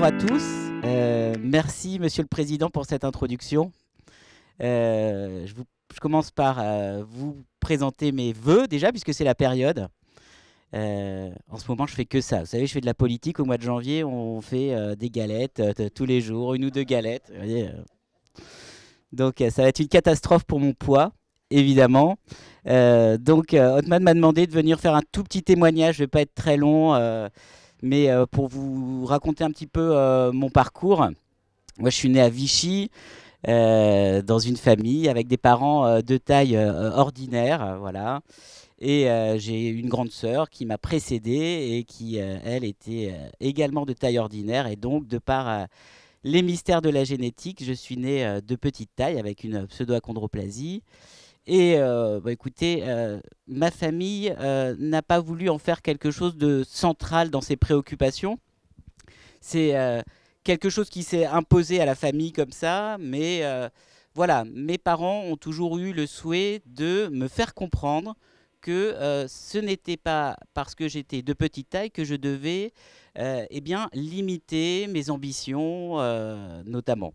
bonjour à tous. Euh, merci, Monsieur le Président, pour cette introduction. Euh, je, vous, commence par euh, vous présenter mes voeux déjà, puisque c'est la période. en ce moment, je fais que ça. Vous savez, je fais de la politique. Au mois de janvier, on fait des galettes tous les jours, une ou deux galettes. donc, ça va être une catastrophe pour mon poids, évidemment. donc, Otman m'a demandé de venir faire un tout petit témoignage. Je ne vais pas être très long. Mais euh, pour vous raconter un petit peu euh, mon parcours, moi je suis né à Vichy. Euh, dans une famille avec des parents de taille ordinaire, voilà. Et j'ai une grande sœur qui m'a précédé et qui, elle, était également de taille ordinaire. Et donc, de par les mystères de la génétique, je suis né de petite taille avec une pseudo-achondroplasie. Et euh, bah, écoutez, euh, ma famille euh, n'a pas voulu en faire quelque chose de central dans ses préoccupations. C'est quelque chose qui s'est imposé à la famille comme ça, mais voilà, mes parents ont toujours eu le souhait de me faire comprendre que ce n'était pas parce que j'étais de petite taille que je devais eh bien, limiter mes ambitions notamment.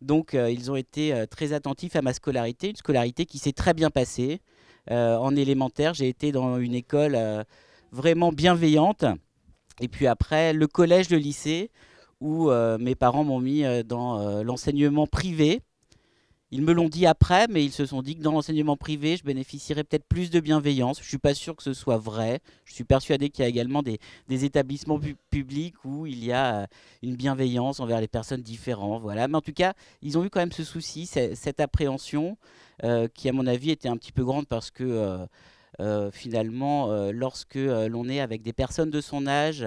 Donc euh, ils ont été euh, très attentifs à ma scolarité, une scolarité qui s'est très bien passée. Euh, en élémentaire, j'ai été dans une école vraiment bienveillante. Et puis après, le collège, le lycée, où mes parents m'ont mis dans l'enseignement privé ils me l'ont dit après, mais ils se sont dit que dans l'enseignement privé, je bénéficierais peut-être plus de bienveillance. Je ne suis pas sûr que ce soit vrai. Je suis persuadé qu'il y a également des, établissements publics où il y a euh, une bienveillance envers les personnes différentes. Voilà. Mais en tout cas, ils ont eu quand même ce souci, cette appréhension, euh, qui à mon avis était un petit peu grande parce que... Euh, euh, finalement, euh, lorsque euh, l'on est avec des personnes de son âge,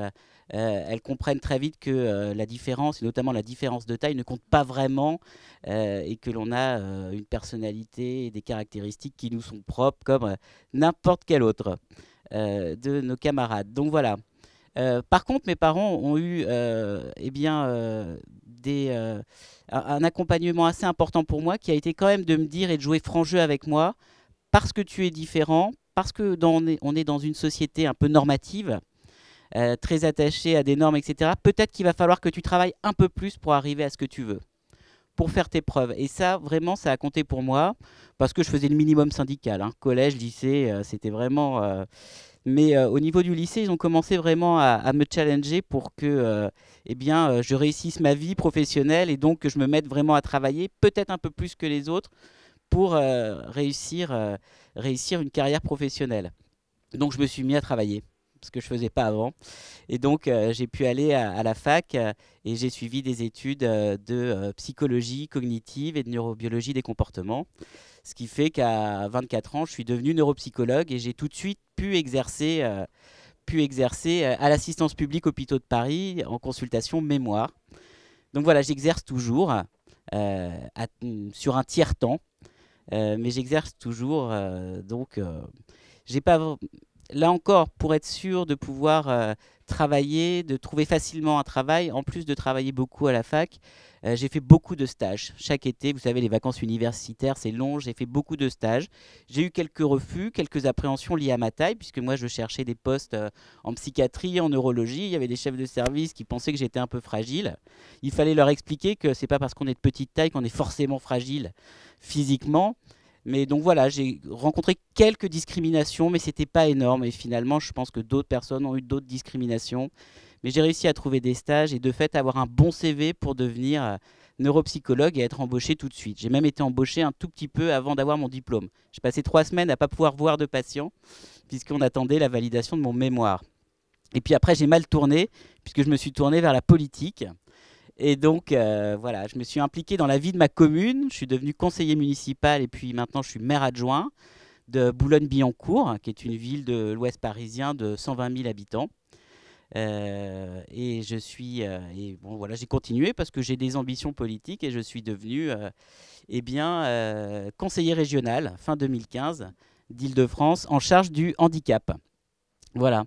elles comprennent très vite que la différence, et notamment la différence de taille, ne compte pas vraiment et que l'on a une personnalité et des caractéristiques qui nous sont propres comme n'importe quel autre de nos camarades. Donc voilà. par contre, mes parents ont eu eh bien, des, un accompagnement assez important pour moi qui a été quand même de me dire et de jouer franc jeu avec moi parce que tu es différent, parce que dans, on est dans une société un peu normative, euh, très attachée à des normes, etc., peut-être qu'il va falloir que tu travailles un peu plus pour arriver à ce que tu veux, pour faire tes preuves. Et ça, vraiment, ça a compté pour moi, parce que je faisais le minimum syndical. Hein. Collège, lycée, euh, c'était vraiment... Euh, mais au niveau du lycée, ils ont commencé vraiment à, me challenger pour que eh bien, je réussisse ma vie professionnelle et donc que je me mette vraiment à travailler, peut-être un peu plus que les autres, pour euh, réussir, euh, réussir une carrière professionnelle. Donc je me suis mis à travailler ce que je faisais pas avant. Et donc, euh, j'ai pu aller à, la fac et j'ai suivi des études de psychologie cognitive et de neurobiologie des comportements. Ce qui fait qu'à 24 ans, je suis devenu neuropsychologue et j'ai tout de suite pu exercer, pu exercer à l'assistance publique hôpitaux de Paris en consultation mémoire. Donc voilà, j'exerce toujours sur un tiers temps euh, mais j'exerce toujours, euh, donc euh, j'ai pas là encore pour être sûr de pouvoir travailler, de trouver facilement un travail, en plus de travailler beaucoup à la fac. Euh, j'ai fait beaucoup de stages. Chaque été, vous savez, les vacances universitaires, c'est long, j'ai fait beaucoup de stages. J'ai eu quelques refus, quelques appréhensions liées à ma taille, puisque moi, je cherchais des postes euh, en psychiatrie, en neurologie. Il y avait des chefs de service qui pensaient que j'étais un peu fragile. Il fallait leur expliquer que c'est pas parce qu'on est de petite taille qu'on est forcément fragile physiquement. Mais donc voilà, j'ai rencontré quelques discriminations, mais c'était pas énorme. Et finalement, je pense que d'autres personnes ont eu d'autres discriminations. Mais j'ai réussi à trouver des stages et de fait avoir un bon CV pour devenir euh, neuropsychologue et être embauché tout de suite. J'ai même été embauché un tout petit peu avant d'avoir mon diplôme. J'ai passé trois semaines à pas pouvoir voir de patients puisqu'on attendait la validation de mon mémoire. Et puis après, j'ai mal tourné puisque je me suis tourné vers la politique. Et donc, euh, voilà, je me suis impliqué dans la vie de ma commune. Je suis devenu conseiller municipal et puis maintenant, je suis maire adjoint de Boulogne-Billancourt, qui est une ville de l'ouest parisien de 120 000 habitants. Euh, et je suis, euh, et bon voilà, j'ai continué parce que j'ai des ambitions politiques et je suis devenu, eh bien, conseiller régional fin 2015 d'Île-de-France en charge du handicap. Voilà.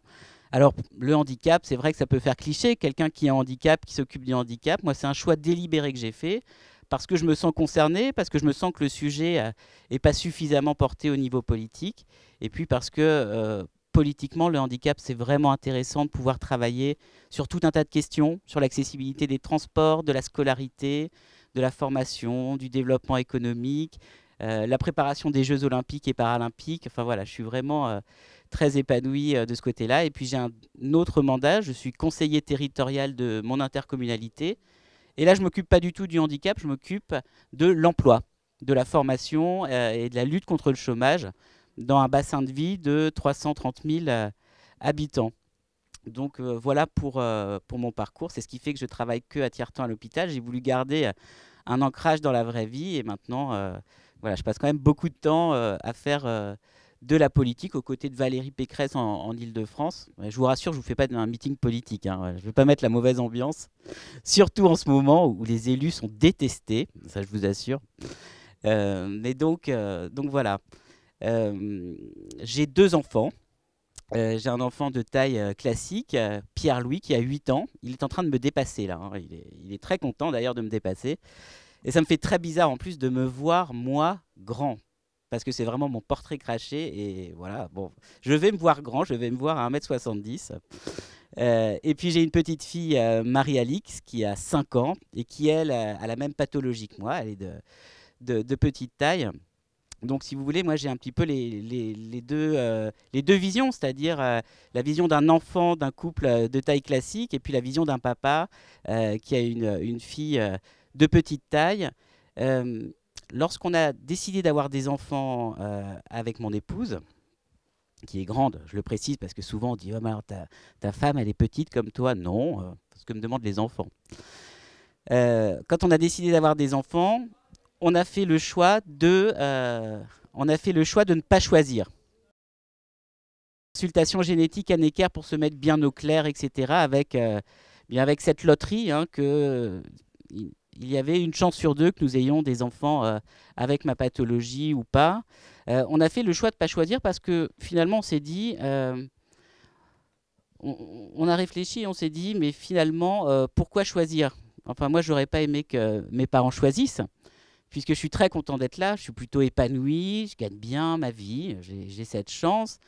Alors, le handicap, c'est vrai que ça peut faire cliché, quelqu'un qui a un handicap, qui s'occupe du handicap. Moi, c'est un choix délibéré que j'ai fait parce que je me sens concerné, parce que je me sens que le sujet n'est euh, pas suffisamment porté au niveau politique, et puis parce que euh, politiquement, le handicap, c'est vraiment intéressant de pouvoir travailler sur tout un tas de questions, sur l'accessibilité des transports, de la scolarité, de la formation, du développement économique, euh, la préparation des Jeux olympiques et paralympiques. Enfin voilà, je suis vraiment, très épanoui euh, de ce côté-là. Et puis j'ai un autre mandat, je suis conseiller territorial de mon intercommunalité. Et là, je ne m'occupe pas du tout du handicap, je m'occupe de l'emploi, de la formation euh, et de la lutte contre le chômage dans un bassin de vie de 330 000 euh, habitants. Donc voilà pour, pour, mon parcours. C'est ce qui fait que je travaille que à tiers-temps à l'hôpital. J'ai voulu garder un ancrage dans la vraie vie et maintenant, voilà, je passe quand même beaucoup de temps à faire de la politique aux côtés de Valérie Pécresse en, en Ile-de-France. Je vous rassure, je ne vous fais pas un meeting politique. Hein. Je ne veux pas mettre la mauvaise ambiance. Surtout en ce moment où les élus sont détestés, ça je vous assure. Euh, mais donc, euh, donc voilà. Euh, j'ai deux enfants. j'ai un enfant de taille classique, Pierre-Louis, qui a 8 ans. Il est en train de me dépasser là. Hein. Il, est, il est très content d'ailleurs de me dépasser. Et ça me fait très bizarre en plus de me voir, moi, grand parce que c'est vraiment mon portrait craché. Et voilà, bon, je vais me voir grand, je vais me voir à 1m70. Euh, et puis j'ai une petite fille, euh, Marie-Alix, qui a 5 ans et qui, elle, euh, a, la même pathologie que moi. Elle est de, de, petite taille. Donc, si vous voulez, moi j'ai un petit peu les, deux, les deux visions, c'est-à-dire la vision d'un enfant, d'un couple de taille classique, et puis la vision d'un papa qui a une, une fille de petite taille lorsqu'on a décidé d'avoir des enfants euh, avec mon épouse, qui est grande, je le précise parce que souvent on dit oh, mais alors, ta, femme, elle est petite comme toi. Non, euh, c'est ce que me demandent les enfants. Euh, quand on a décidé d'avoir des enfants, on a fait le choix de, on a fait le choix de ne pas choisir. Consultation génétique à Necker pour se mettre bien au clair, etc. Avec, bien avec cette loterie hein, que il y avait une chance sur deux que nous ayons des enfants euh, avec ma pathologie ou pas. Euh, on a fait le choix de ne pas choisir parce que finalement, on s'est dit, euh, on, a réfléchi on s'est dit, mais finalement, pourquoi choisir Enfin, moi, j'aurais pas aimé que mes parents choisissent, puisque je suis très content d'être là, je suis plutôt épanoui, je gagne bien ma vie, j'ai cette chance,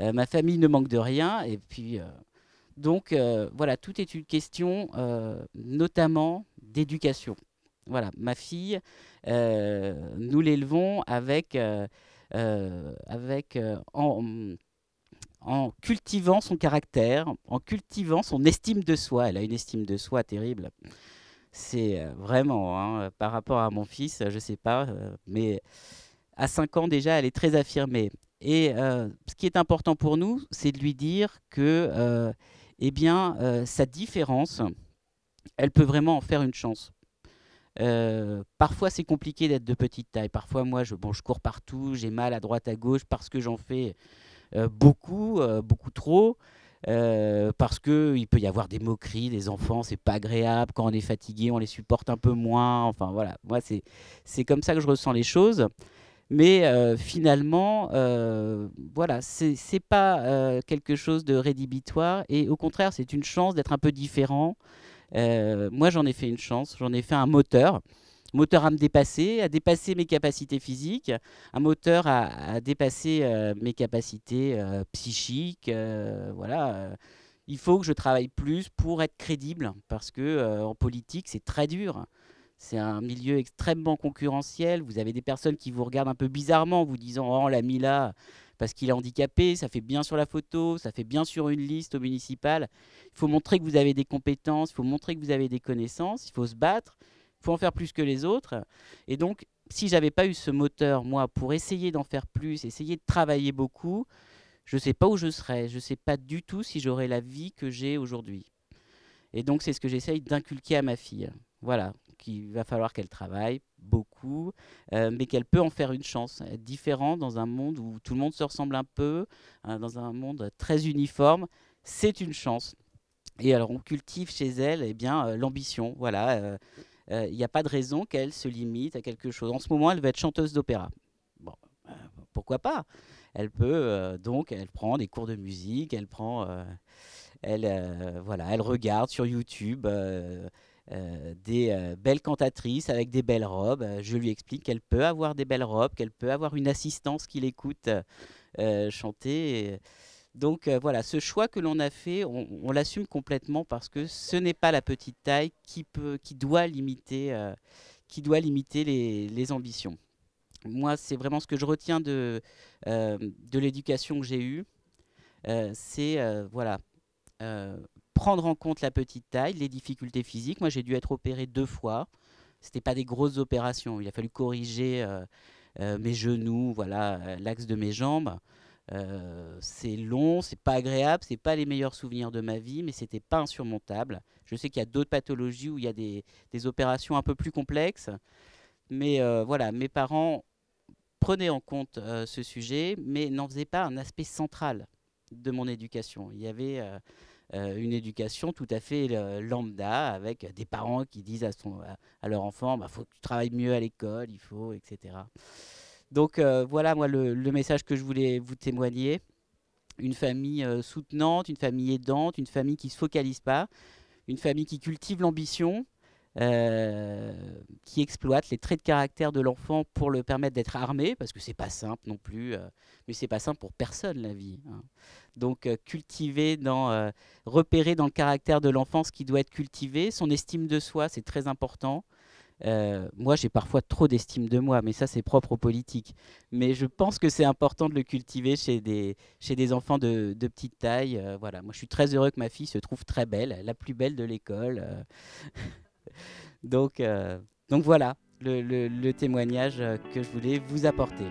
ma famille ne manque de rien, et puis donc euh, voilà, tout est une question euh, notamment d'éducation. Voilà, ma fille, euh, nous l'élevons avec, avec en, cultivant son caractère, en cultivant son estime de soi. Elle a une estime de soi terrible. C'est vraiment, hein, par rapport à mon fils, je ne sais pas, mais à 5 ans déjà, elle est très affirmée. Et ce qui est important pour nous, c'est de lui dire que eh bien, euh, sa différence, elle peut vraiment en faire une chance. Euh, parfois, c'est compliqué d'être de petite taille. Parfois, moi, je, cours partout, j'ai mal à droite, à gauche, parce que j'en fais euh, beaucoup, beaucoup trop. parce qu'il peut y avoir des moqueries des enfants, c'est pas agréable. Quand on est fatigué, on les supporte un peu moins. Enfin voilà, moi c'est comme ça que je ressens les choses. Mais euh, finalement, euh, voilà, c'est pas euh, quelque chose de rédhibitoire. Et au contraire, c'est une chance d'être un peu différent. Euh, moi, j'en ai fait une chance. J'en ai fait un moteur. Moteur à me dépasser, à dépasser mes capacités physiques, un moteur à, dépasser mes capacités psychiques. voilà il faut que je travaille plus pour être crédible parce que en politique c'est très dur c'est un milieu extrêmement concurrentiel. Vous avez des personnes qui vous regardent un peu bizarrement, vous disant Oh, on l'a mis là parce qu'il est handicapé, ça fait bien sur la photo, ça fait bien sur une liste au municipal. Il faut montrer que vous avez des compétences, il faut montrer que vous avez des connaissances, il faut se battre, il faut en faire plus que les autres. Et donc, si j'avais pas eu ce moteur, moi, pour essayer d'en faire plus, essayer de travailler beaucoup, je ne sais pas où je serais, je ne sais pas du tout si j'aurais la vie que j'ai aujourd'hui. Et donc, c'est ce que j'essaye d'inculquer à ma fille. Voilà, qu'il va falloir qu'elle travaille beaucoup, euh, mais qu'elle peut en faire une chance, être différente dans un monde où tout le monde se ressemble un peu, hein, dans un monde très uniforme, c'est une chance. Et alors on cultive chez elle eh bien euh, l'ambition, voilà. Euh, il n'y a pas de raison qu'elle se limite à quelque chose. En ce moment, elle va être chanteuse d'opéra. Bon, pourquoi pas Elle peut donc, elle prend des cours de musique, elle prend elle, voilà, elle regarde sur YouTube euh, des euh, belles cantatrices avec des belles robes. Euh, je lui explique qu'elle peut avoir des belles robes, qu'elle peut avoir une assistance qui l'écoute chanter. Donc voilà, ce choix que l'on a fait, on, l'assume complètement parce que ce n'est pas la petite taille qui, peut, qui doit limiter, qui doit limiter les, ambitions. Moi, c'est vraiment ce que je retiens de, de l'éducation que j'ai eue. c'est voilà, prendre en compte la petite taille, les difficultés physiques. Moi, j'ai dû être opéré deux fois. Ce n'était pas des grosses opérations. Il a fallu corriger euh, euh, mes genoux, voilà, euh, l'axe de mes jambes. c'est long, c'est pas agréable, c'est pas les meilleurs souvenirs de ma vie, mais c'était pas insurmontable. Je sais qu'il y a d'autres pathologies où il y a des, opérations un peu plus complexes, mais voilà, mes parents prenaient en compte ce sujet, mais n'en faisaient pas un aspect central de mon éducation. Il y avait euh, une éducation tout à fait euh, lambda, avec des parents qui disent à, leur enfant, il bah, faut que tu travailles mieux à l'école, il faut, etc. Donc euh, voilà, moi, le, le, message que je voulais vous témoigner. Une famille soutenante, une famille aidante, une famille qui ne se focalise pas, une famille qui cultive l'ambition, euh, qui exploite les traits de caractère de l'enfant pour le permettre d'être armé, parce que c'est pas simple non plus, mais euh, mais c'est pas simple pour personne la vie. Hein. Donc euh, cultiver dans, repérer dans le caractère de l'enfant ce qui doit être cultivé, son estime de soi, c'est très important. moi, j'ai parfois trop d'estime de moi, mais ça, c'est propre aux politiques. Mais je pense que c'est important de le cultiver chez des, chez des enfants de, de petite taille. voilà, moi, je suis très heureux que ma fille se trouve très belle, la plus belle de l'école. donc, euh, donc voilà le, le témoignage euh, que je voulais vous apporter.